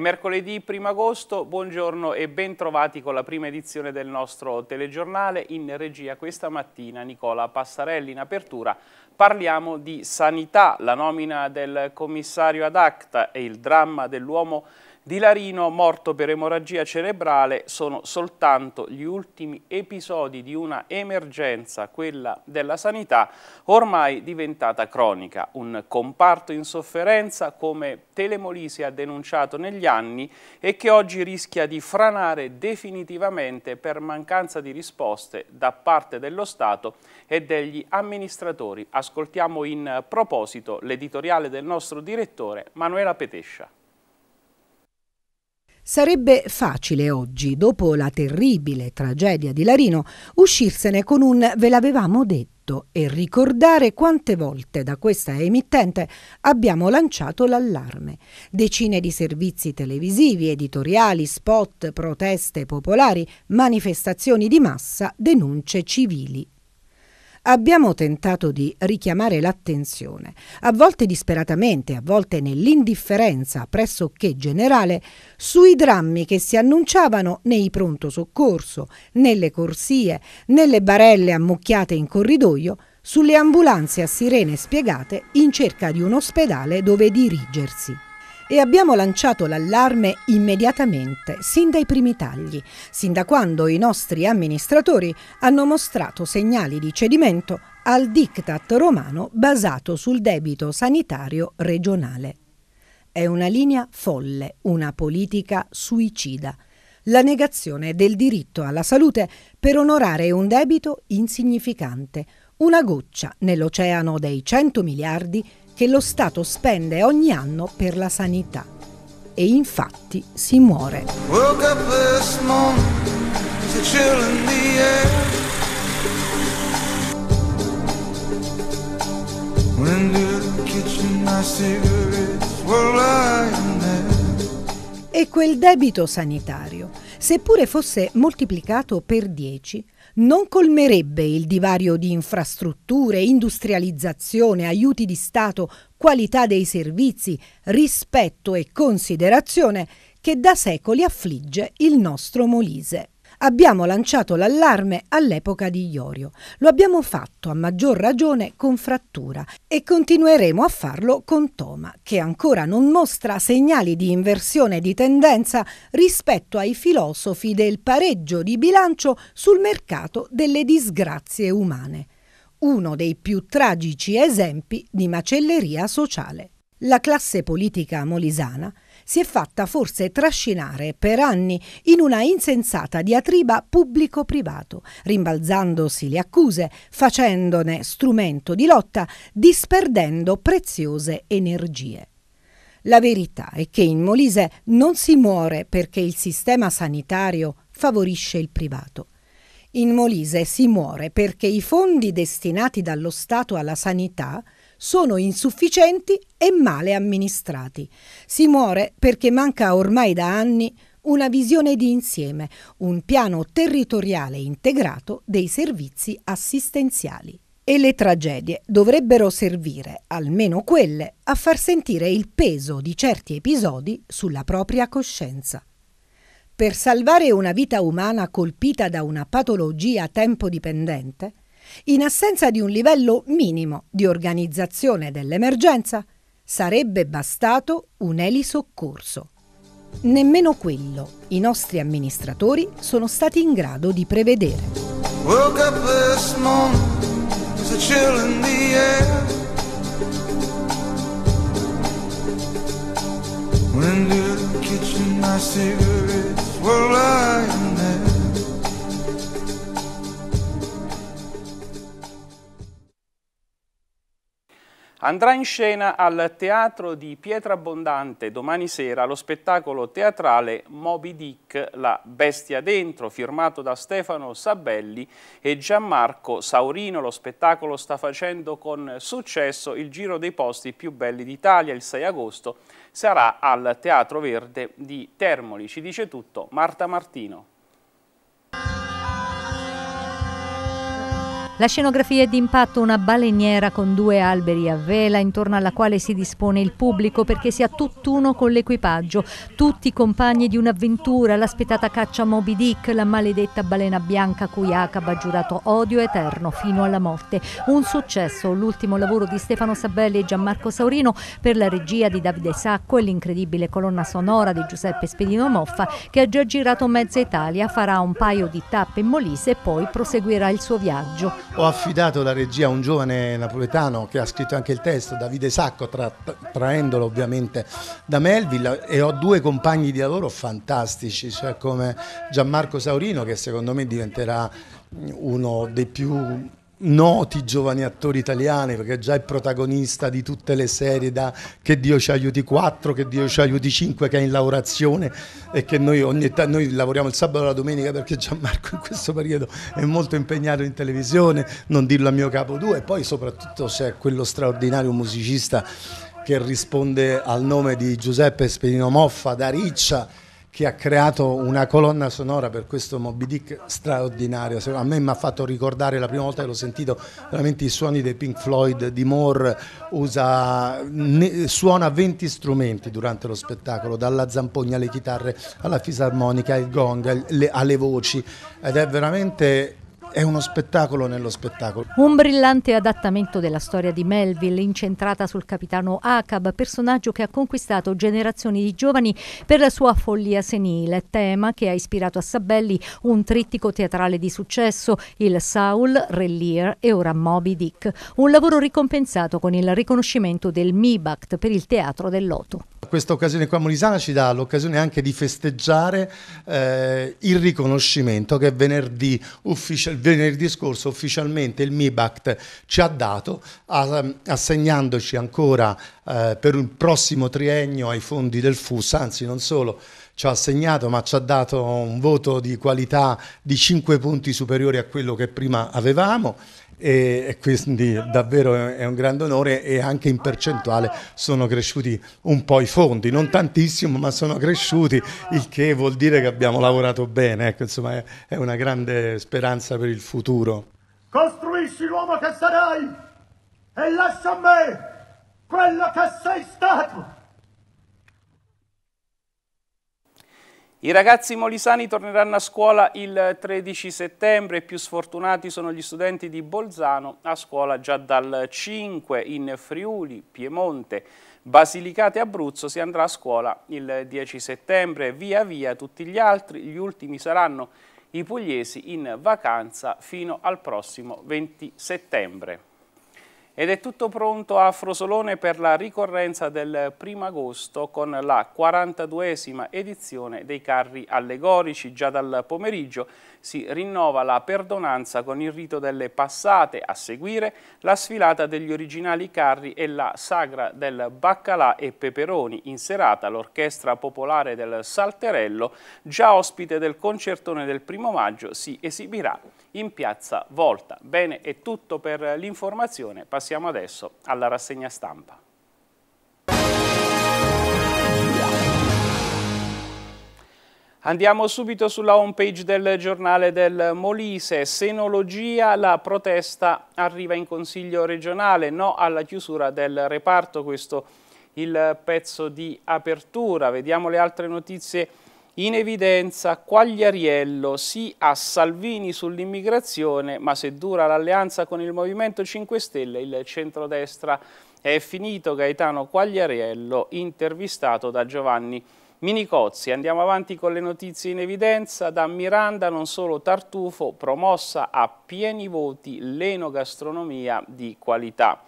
mercoledì 1 agosto, buongiorno e bentrovati con la prima edizione del nostro telegiornale. In regia questa mattina Nicola Passarelli in apertura. Parliamo di sanità, la nomina del commissario ad acta e il dramma dell'uomo di Larino, morto per emorragia cerebrale, sono soltanto gli ultimi episodi di una emergenza, quella della sanità, ormai diventata cronica. Un comparto in sofferenza, come Telemolisi ha denunciato negli anni, e che oggi rischia di franare definitivamente per mancanza di risposte da parte dello Stato e degli amministratori. Ascoltiamo in proposito l'editoriale del nostro direttore Manuela Petescia. Sarebbe facile oggi, dopo la terribile tragedia di Larino, uscirsene con un ve l'avevamo detto e ricordare quante volte da questa emittente abbiamo lanciato l'allarme. Decine di servizi televisivi, editoriali, spot, proteste popolari, manifestazioni di massa, denunce civili Abbiamo tentato di richiamare l'attenzione, a volte disperatamente, a volte nell'indifferenza pressoché generale, sui drammi che si annunciavano nei pronto soccorso, nelle corsie, nelle barelle ammucchiate in corridoio, sulle ambulanze a sirene spiegate in cerca di un ospedale dove dirigersi e abbiamo lanciato l'allarme immediatamente, sin dai primi tagli, sin da quando i nostri amministratori hanno mostrato segnali di cedimento al diktat romano basato sul debito sanitario regionale. È una linea folle, una politica suicida, la negazione del diritto alla salute per onorare un debito insignificante, una goccia nell'oceano dei 100 miliardi che lo Stato spende ogni anno per la sanità. E infatti si muore. When e quel debito sanitario, seppure fosse moltiplicato per 10, non colmerebbe il divario di infrastrutture, industrializzazione, aiuti di Stato, qualità dei servizi, rispetto e considerazione che da secoli affligge il nostro Molise. Abbiamo lanciato l'allarme all'epoca di Iorio. Lo abbiamo fatto a maggior ragione con Frattura e continueremo a farlo con Toma, che ancora non mostra segnali di inversione di tendenza rispetto ai filosofi del pareggio di bilancio sul mercato delle disgrazie umane. Uno dei più tragici esempi di macelleria sociale. La classe politica molisana si è fatta forse trascinare per anni in una insensata diatriba pubblico-privato, rimbalzandosi le accuse, facendone strumento di lotta, disperdendo preziose energie. La verità è che in Molise non si muore perché il sistema sanitario favorisce il privato. In Molise si muore perché i fondi destinati dallo Stato alla sanità sono insufficienti e male amministrati. Si muore perché manca ormai da anni una visione di insieme, un piano territoriale integrato dei servizi assistenziali. E le tragedie dovrebbero servire, almeno quelle, a far sentire il peso di certi episodi sulla propria coscienza. Per salvare una vita umana colpita da una patologia tempo dipendente, in assenza di un livello minimo di organizzazione dell'emergenza, sarebbe bastato un elisoccorso. Nemmeno quello i nostri amministratori sono stati in grado di prevedere. Woke up this morning, Went into the kitchen, my cigarettes were lying there. Andrà in scena al Teatro di Pietra Abbondante domani sera lo spettacolo teatrale Moby Dick, la bestia dentro, firmato da Stefano Sabelli e Gianmarco Saurino. Lo spettacolo sta facendo con successo il giro dei posti più belli d'Italia. Il 6 agosto sarà al Teatro Verde di Termoli. Ci dice tutto Marta Martino. La scenografia è d'impatto una baleniera con due alberi a vela intorno alla quale si dispone il pubblico perché sia tutt'uno con l'equipaggio, tutti compagni di un'avventura, l'aspettata caccia Moby Dick, la maledetta balena bianca cui Acab ha giurato odio eterno fino alla morte. Un successo, l'ultimo lavoro di Stefano Sabelli e Gianmarco Saurino per la regia di Davide Sacco e l'incredibile colonna sonora di Giuseppe Spedino Moffa che ha già girato mezza Italia, farà un paio di tappe in Molise e poi proseguirà il suo viaggio. Ho affidato la regia a un giovane napoletano che ha scritto anche il testo, Davide Sacco, tra, traendolo ovviamente da Melville e ho due compagni di lavoro fantastici, cioè come Gianmarco Saurino che secondo me diventerà uno dei più noti giovani attori italiani, perché già è protagonista di tutte le serie da Che Dio ci aiuti 4, Che Dio ci aiuti 5, che è in lavorazione e che noi, ogni, noi lavoriamo il sabato e la domenica perché Gianmarco in questo periodo è molto impegnato in televisione, non dirlo a mio capo 2, e poi soprattutto c'è quello straordinario musicista che risponde al nome di Giuseppe Spedino Moffa da Riccia che ha creato una colonna sonora per questo Moby Dick straordinario. A me mi ha fatto ricordare la prima volta che l'ho sentito veramente i suoni dei Pink Floyd, di Moore, usa, ne, suona 20 strumenti durante lo spettacolo, dalla zampogna alle chitarre, alla fisarmonica, al gong, alle, alle voci ed è veramente è uno spettacolo nello spettacolo. Un brillante adattamento della storia di Melville incentrata sul capitano Acab, personaggio che ha conquistato generazioni di giovani per la sua follia senile, tema che ha ispirato a Sabelli un trittico teatrale di successo, il Saul, Re e ora Moby Dick, un lavoro ricompensato con il riconoscimento del MIBACT per il teatro del Loto. Questa occasione qua a Molisana ci dà l'occasione anche di festeggiare eh, il riconoscimento che venerdì, venerdì, scorso ufficialmente il MIBACT ci ha dato, assegnandoci ancora eh, per un prossimo triennio ai fondi del FUS, anzi non solo, ci ha assegnato ma ci ha dato un voto di qualità di 5 punti superiori a quello che prima avevamo e, e quindi davvero è un grande onore e anche in percentuale sono cresciuti un po' i fondi, non tantissimo ma sono cresciuti, il che vuol dire che abbiamo lavorato bene, ecco, insomma è, è una grande speranza per il futuro. Costruisci l'uomo che sarai e lascia a me quello che sei stato. I ragazzi molisani torneranno a scuola il 13 settembre, più sfortunati sono gli studenti di Bolzano a scuola già dal 5 in Friuli, Piemonte, Basilicata e Abruzzo si andrà a scuola il 10 settembre, via via tutti gli altri, gli ultimi saranno i pugliesi in vacanza fino al prossimo 20 settembre. Ed è tutto pronto a Frosolone per la ricorrenza del primo agosto con la 42esima edizione dei carri allegorici. Già dal pomeriggio si rinnova la perdonanza con il rito delle passate, a seguire la sfilata degli originali carri e la sagra del baccalà e peperoni. In serata l'orchestra popolare del Salterello, già ospite del concertone del primo maggio, si esibirà in piazza Volta. Bene, è tutto per l'informazione. Passiamo Passiamo adesso alla rassegna stampa. Andiamo subito sulla homepage del giornale del Molise. Senologia, la protesta arriva in consiglio regionale, no alla chiusura del reparto, questo il pezzo di apertura. Vediamo le altre notizie in evidenza Quagliariello sì a Salvini sull'immigrazione, ma se dura l'alleanza con il Movimento 5 Stelle, il centrodestra è finito. Gaetano Quagliariello, intervistato da Giovanni Minicozzi. Andiamo avanti con le notizie in evidenza. Da Miranda non solo tartufo, promossa a pieni voti l'enogastronomia di qualità.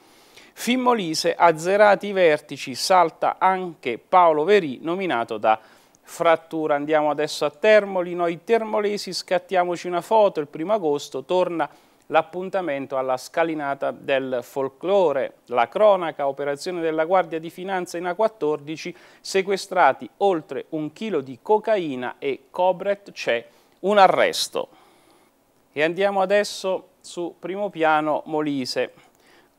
Fimmolise, azzerati i vertici, salta anche Paolo Verì, nominato da Miranda frattura. Andiamo adesso a Termoli, noi termolesi scattiamoci una foto, il primo agosto torna l'appuntamento alla scalinata del folklore. La cronaca, operazione della Guardia di Finanza in A14, sequestrati oltre un chilo di cocaina e Cobret c'è un arresto. E andiamo adesso su primo piano Molise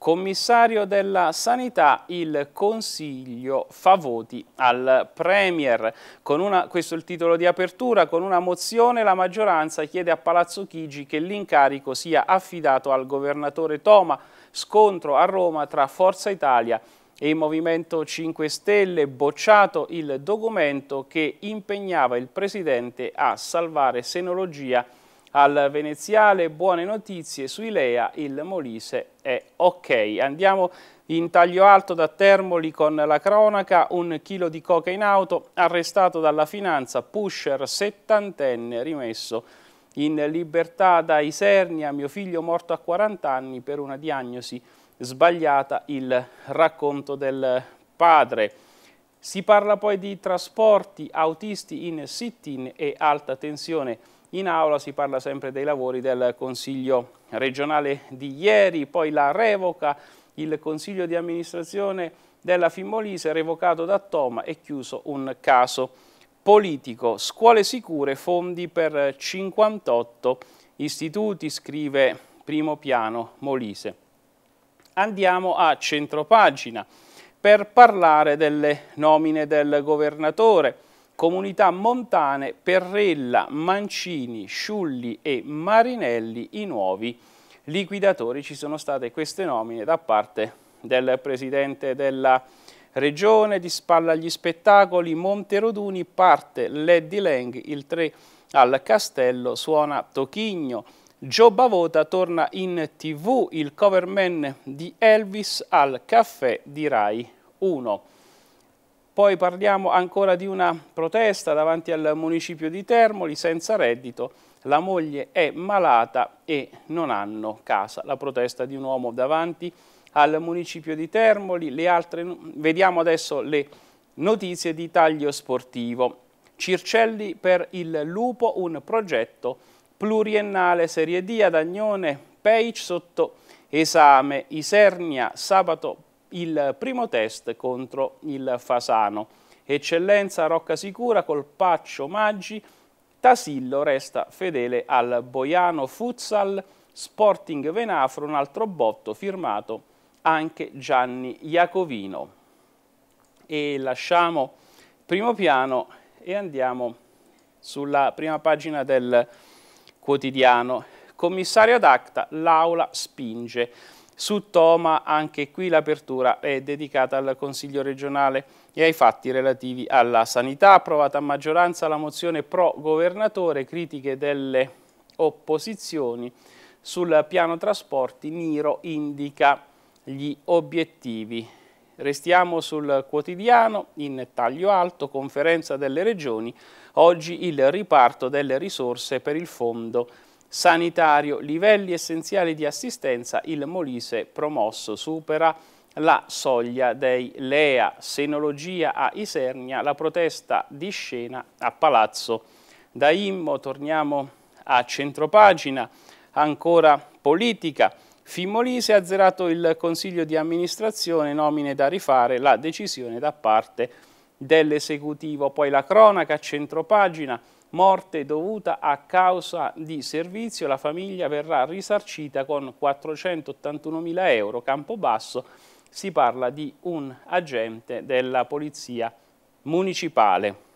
commissario della sanità, il Consiglio fa voti al Premier. Una, questo è il titolo di apertura, con una mozione la maggioranza chiede a Palazzo Chigi che l'incarico sia affidato al governatore Toma, scontro a Roma tra Forza Italia e il Movimento 5 Stelle, bocciato il documento che impegnava il Presidente a salvare Senologia al Veneziale, buone notizie su Ilea, il Molise è ok. Andiamo in taglio alto da Termoli con la cronaca, un chilo di coca in auto, arrestato dalla finanza, pusher settantenne rimesso in libertà da Isernia, mio figlio morto a 40 anni per una diagnosi sbagliata, il racconto del padre. Si parla poi di trasporti, autisti in sit-in e alta tensione in aula si parla sempre dei lavori del Consiglio regionale di ieri, poi la revoca, il Consiglio di amministrazione della Fimmolise revocato da Toma e chiuso un caso politico. Scuole sicure, fondi per 58 istituti, scrive primo piano Molise. Andiamo a centropagina per parlare delle nomine del governatore comunità montane Perrella, Mancini, Sciulli e Marinelli i nuovi liquidatori. Ci sono state queste nomine da parte del Presidente della Regione, di spalla agli spettacoli, Monteroduni parte Lady Lang, il 3 al Castello suona Tochigno, Gio Bavota torna in tv, il coverman di Elvis al caffè di Rai 1. Poi parliamo ancora di una protesta davanti al municipio di Termoli, senza reddito, la moglie è malata e non hanno casa. La protesta di un uomo davanti al municipio di Termoli. Altre... vediamo adesso le notizie di taglio sportivo. Circelli per il Lupo, un progetto pluriennale Serie D ad Agnone, Page sotto esame, Isernia sabato il primo test contro il Fasano. Eccellenza Rocca Sicura, Colpaccio Maggi, Tasillo resta fedele al Boiano Futsal, Sporting Venafro un altro botto firmato anche Gianni Iacovino. E lasciamo primo piano e andiamo sulla prima pagina del quotidiano. Commissario ad acta, l'aula spinge. Su Toma anche qui l'apertura è dedicata al Consiglio regionale e ai fatti relativi alla sanità. Approvata a maggioranza la mozione pro governatore, critiche delle opposizioni. Sul piano trasporti Niro indica gli obiettivi. Restiamo sul quotidiano, in taglio alto, conferenza delle regioni, oggi il riparto delle risorse per il fondo sanitario. Livelli essenziali di assistenza, il Molise promosso supera la soglia dei Lea, senologia a Isernia, la protesta di scena a Palazzo. Da Immo torniamo a centropagina, ancora politica. Fimmolise ha azzerato il consiglio di amministrazione, nomine da rifare, la decisione da parte dell'esecutivo. Poi la cronaca, centropagina, morte dovuta a causa di servizio, la famiglia verrà risarcita con 481.000 euro. Campobasso si parla di un agente della polizia municipale.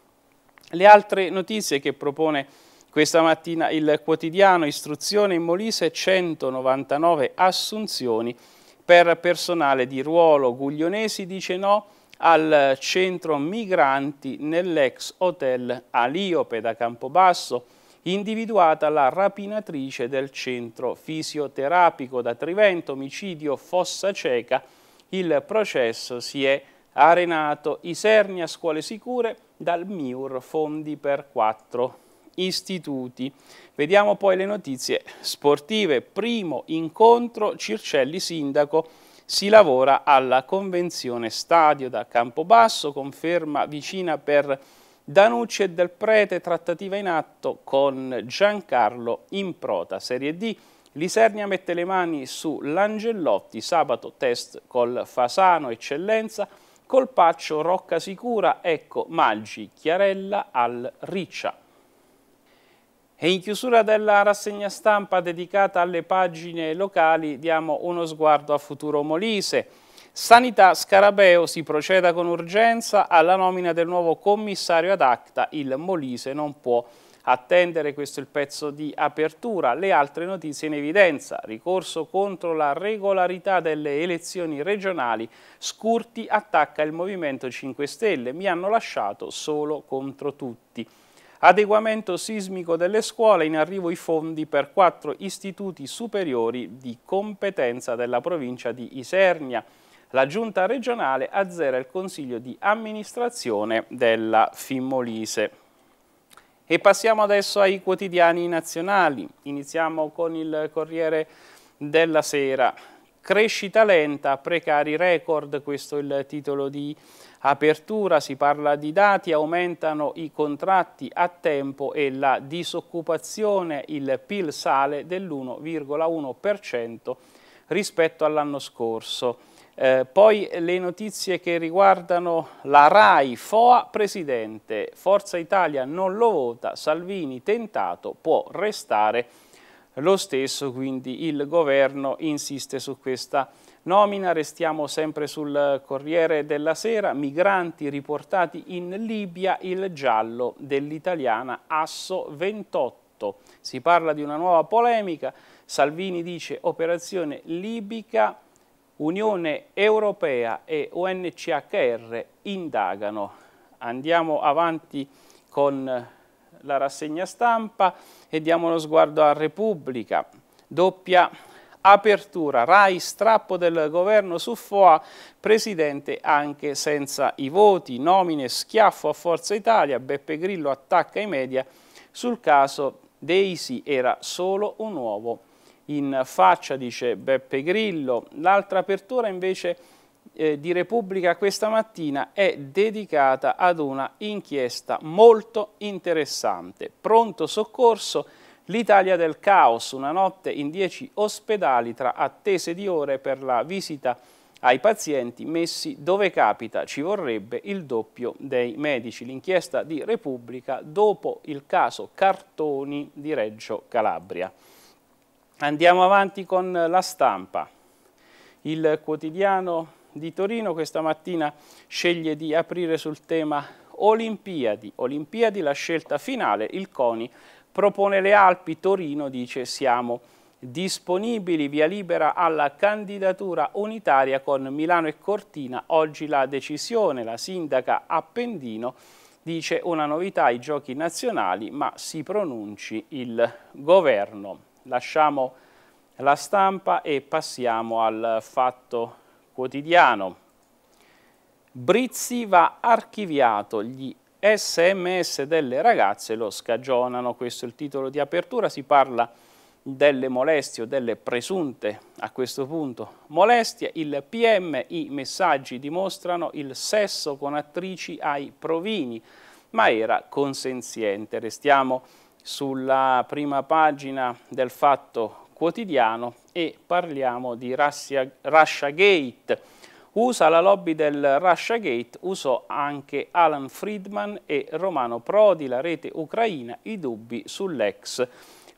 Le altre notizie che propone questa mattina il quotidiano Istruzione in Molise 199 assunzioni per personale di ruolo. Guglionesi dice no al centro migranti nell'ex hotel Aliope da Campobasso, individuata la rapinatrice del centro fisioterapico da Trivento, omicidio Fossa cieca, il processo si è arenato Isernia Scuole Sicure dal MIUR fondi per quattro istituti. Vediamo poi le notizie sportive. Primo incontro Circelli Sindaco si lavora alla convenzione stadio da Campobasso, conferma vicina per Danucci e Del Prete, trattativa in atto con Giancarlo in Improta, Serie D. Lisernia mette le mani su Langellotti, sabato test col Fasano, eccellenza, Colpaccio, Rocca Sicura, ecco Maggi, Chiarella al Riccia. E in chiusura della rassegna stampa dedicata alle pagine locali diamo uno sguardo a futuro Molise. Sanità Scarabeo si proceda con urgenza alla nomina del nuovo commissario ad acta, il Molise non può attendere, questo è il pezzo di apertura, le altre notizie in evidenza, ricorso contro la regolarità delle elezioni regionali, Scurti attacca il Movimento 5 Stelle, mi hanno lasciato solo contro tutti. Adeguamento sismico delle scuole, in arrivo i fondi per quattro istituti superiori di competenza della provincia di Isernia. La giunta regionale azzera il consiglio di amministrazione della Fimmolise. E passiamo adesso ai quotidiani nazionali. Iniziamo con il Corriere della Sera. Crescita lenta, precari record, questo è il titolo di apertura, si parla di dati, aumentano i contratti a tempo e la disoccupazione, il PIL sale dell'1,1% rispetto all'anno scorso. Eh, poi le notizie che riguardano la RAI, FOA presidente, Forza Italia non lo vota, Salvini tentato, può restare lo stesso, quindi il governo insiste su questa nomina. Restiamo sempre sul Corriere della Sera, migranti riportati in Libia, il giallo dell'italiana Asso 28. Si parla di una nuova polemica, Salvini dice operazione libica, Unione Europea e UNCHR indagano. Andiamo avanti con la rassegna stampa e diamo uno sguardo a Repubblica, doppia apertura, RAI strappo del governo su FOA, presidente anche senza i voti, nomine schiaffo a Forza Italia, Beppe Grillo attacca i media sul caso Daisy era solo un uovo in faccia, dice Beppe Grillo. L'altra apertura invece eh, di Repubblica questa mattina è dedicata ad una inchiesta molto interessante. Pronto soccorso, l'Italia del caos, una notte in dieci ospedali tra attese di ore per la visita ai pazienti messi dove capita, ci vorrebbe il doppio dei medici. L'inchiesta di Repubblica dopo il caso Cartoni di Reggio Calabria. Andiamo avanti con la stampa. Il quotidiano di Torino questa mattina sceglie di aprire sul tema Olimpiadi. Olimpiadi la scelta finale, il CONI propone le Alpi, Torino dice siamo disponibili, via libera alla candidatura unitaria con Milano e Cortina. Oggi la decisione, la sindaca Appendino dice una novità ai giochi nazionali ma si pronunci il governo. Lasciamo la stampa e passiamo al fatto quotidiano. Brizzi va archiviato, gli sms delle ragazze lo scagionano, questo è il titolo di apertura, si parla delle molestie o delle presunte, a questo punto, molestie, il PM, i messaggi dimostrano il sesso con attrici ai provini, ma era consenziente. Restiamo sulla prima pagina del Fatto Quotidiano, e parliamo di Russia, Russia Gate. USA la lobby del Russia Gate, usò anche Alan Friedman e Romano Prodi, la rete ucraina, i dubbi sull'ex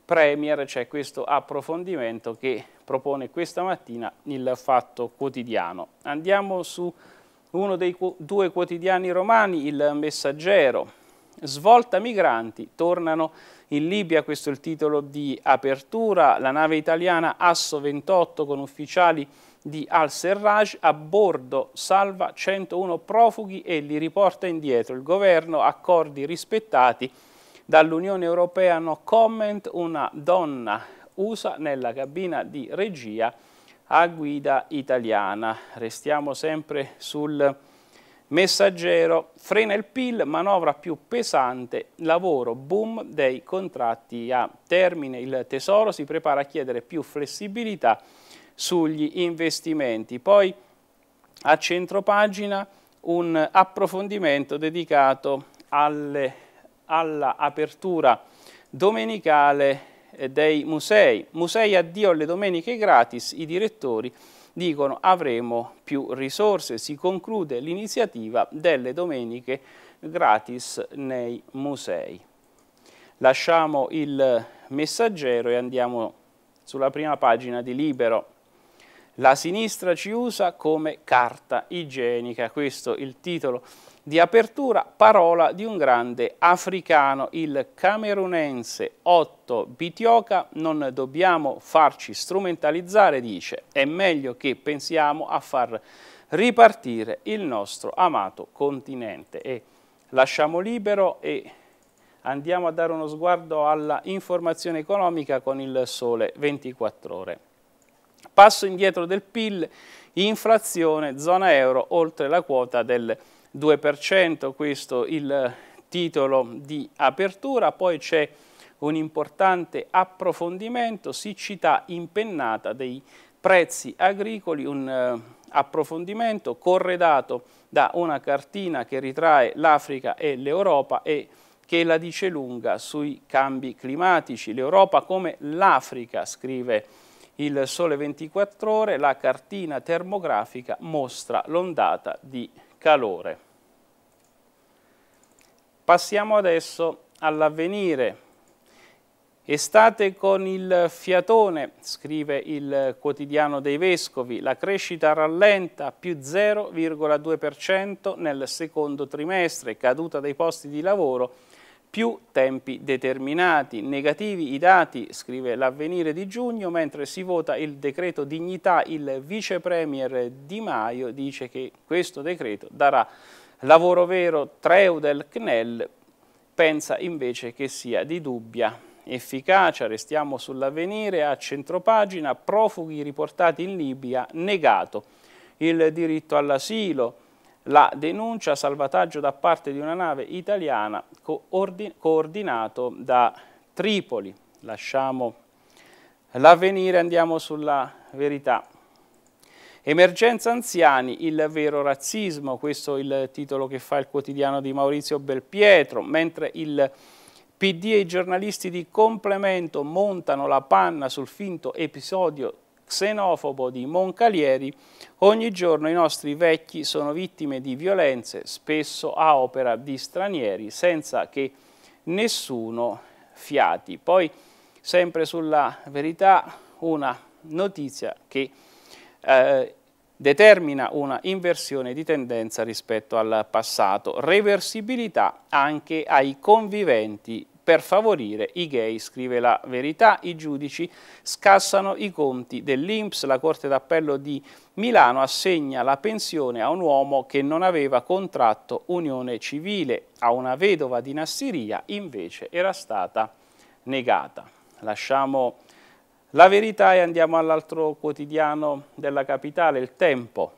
Premier, c'è questo approfondimento che propone questa mattina il Fatto Quotidiano. Andiamo su uno dei due quotidiani romani, il Messaggero. Svolta migranti, tornano in Libia questo è il titolo di apertura, la nave italiana Asso 28 con ufficiali di al-Serraj a bordo salva 101 profughi e li riporta indietro. Il governo accordi rispettati dall'Unione Europea no comment una donna USA nella cabina di regia a guida italiana. Restiamo sempre sul Messaggero, frena il PIL, manovra più pesante, lavoro, boom dei contratti a termine. Il Tesoro si prepara a chiedere più flessibilità sugli investimenti. Poi a centropagina un approfondimento dedicato all'apertura domenicale eh, dei musei. Musei addio alle domeniche gratis, i direttori dicono avremo più risorse. Si conclude l'iniziativa delle domeniche gratis nei musei. Lasciamo il messaggero e andiamo sulla prima pagina di Libero. La sinistra ci usa come carta igienica, questo è il titolo di apertura parola di un grande africano, il camerunense Otto Bitioca, non dobbiamo farci strumentalizzare, dice, è meglio che pensiamo a far ripartire il nostro amato continente. E lasciamo libero e andiamo a dare uno sguardo alla informazione economica con il sole 24 ore. Passo indietro del PIL, inflazione, zona euro, oltre la quota del 2%, questo il titolo di apertura, poi c'è un importante approfondimento, siccità impennata dei prezzi agricoli, un eh, approfondimento corredato da una cartina che ritrae l'Africa e l'Europa e che la dice lunga sui cambi climatici. L'Europa come l'Africa, scrive il Sole 24 Ore, la cartina termografica mostra l'ondata di calore. Passiamo adesso all'avvenire. Estate con il fiatone, scrive il quotidiano dei Vescovi, la crescita rallenta più 0,2% nel secondo trimestre, caduta dei posti di lavoro più tempi determinati. Negativi i dati, scrive l'avvenire di giugno, mentre si vota il decreto dignità, il vice premier Di Maio dice che questo decreto darà lavoro vero Treudel CNEL, pensa invece che sia di dubbia efficacia, restiamo sull'avvenire, a centropagina, profughi riportati in Libia, negato il diritto all'asilo, la denuncia salvataggio da parte di una nave italiana coordinato da Tripoli. Lasciamo l'avvenire, andiamo sulla verità. Emergenza anziani, il vero razzismo, questo è il titolo che fa il quotidiano di Maurizio Belpietro, mentre il PD e i giornalisti di complemento montano la panna sul finto episodio xenofobo di Moncalieri, ogni giorno i nostri vecchi sono vittime di violenze, spesso a opera di stranieri, senza che nessuno fiati. Poi, sempre sulla verità, una notizia che eh, determina una inversione di tendenza rispetto al passato, reversibilità anche ai conviventi per favorire i gay, scrive la verità, i giudici scassano i conti dell'Inps, la Corte d'Appello di Milano assegna la pensione a un uomo che non aveva contratto unione civile, a una vedova di Nassiria invece era stata negata. Lasciamo la verità e andiamo all'altro quotidiano della capitale, il Tempo.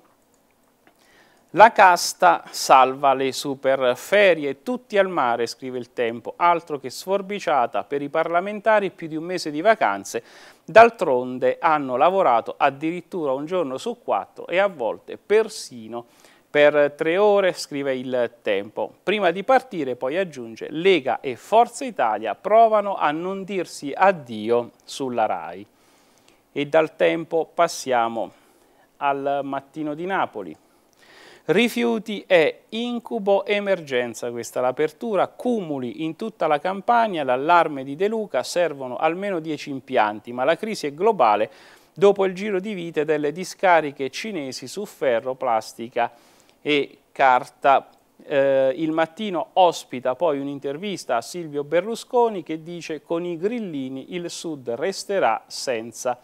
La casta salva le superferie, tutti al mare, scrive il tempo, altro che sforbiciata per i parlamentari più di un mese di vacanze, d'altronde hanno lavorato addirittura un giorno su quattro e a volte persino per tre ore, scrive il tempo. Prima di partire poi aggiunge Lega e Forza Italia provano a non dirsi addio sulla RAI. E dal tempo passiamo al mattino di Napoli. Rifiuti è incubo emergenza, questa l'apertura, cumuli in tutta la campagna, l'allarme di De Luca, servono almeno 10 impianti, ma la crisi è globale dopo il giro di vite delle discariche cinesi su ferro, plastica e carta. Eh, il mattino ospita poi un'intervista a Silvio Berlusconi che dice con i grillini il sud resterà senza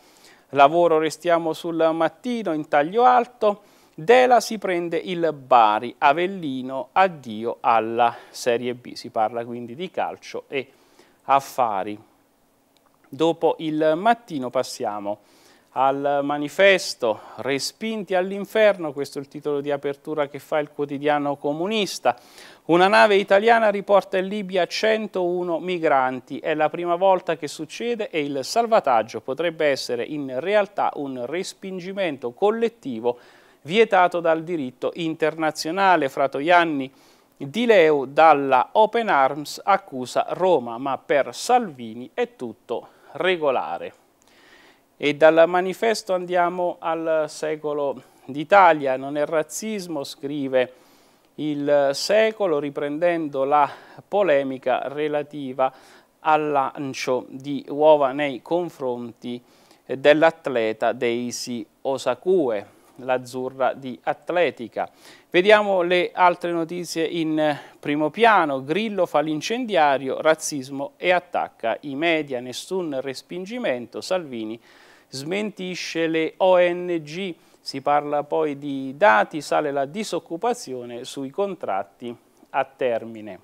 lavoro. Restiamo sul mattino in taglio alto. Dela si prende il Bari, Avellino, addio alla Serie B. Si parla quindi di calcio e affari. Dopo il mattino passiamo al manifesto Respinti all'inferno, questo è il titolo di apertura che fa il quotidiano comunista. Una nave italiana riporta in Libia 101 migranti, è la prima volta che succede e il salvataggio potrebbe essere in realtà un respingimento collettivo vietato dal diritto internazionale. Fratoianni di Leu dalla Open Arms accusa Roma, ma per Salvini è tutto regolare. E dal manifesto andiamo al secolo d'Italia, non è razzismo, scrive il secolo riprendendo la polemica relativa al lancio di uova nei confronti dell'atleta Daisy Osakue l'Azzurra di Atletica. Vediamo le altre notizie in eh, primo piano. Grillo fa l'incendiario, razzismo e attacca i media, nessun respingimento. Salvini smentisce le ONG. Si parla poi di dati, sale la disoccupazione sui contratti a termine.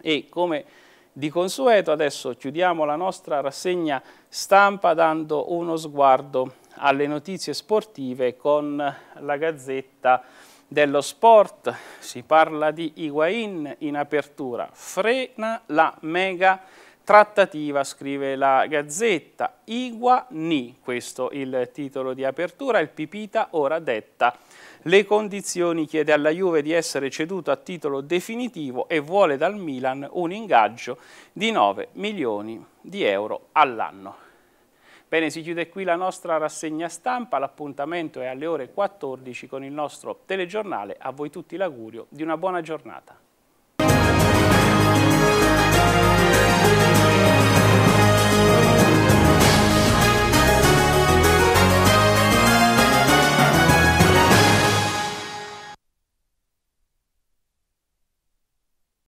E come di consueto adesso chiudiamo la nostra rassegna stampa dando uno sguardo alle notizie sportive con la Gazzetta dello Sport. Si parla di Higuain in apertura. Frena la mega trattativa, scrive la Gazzetta. Higuain, questo il titolo di apertura, il Pipita ora detta le condizioni, chiede alla Juve di essere ceduto a titolo definitivo e vuole dal Milan un ingaggio di 9 milioni di euro all'anno. Bene, si chiude qui la nostra rassegna stampa, l'appuntamento è alle ore 14 con il nostro telegiornale. A voi tutti l'augurio di una buona giornata.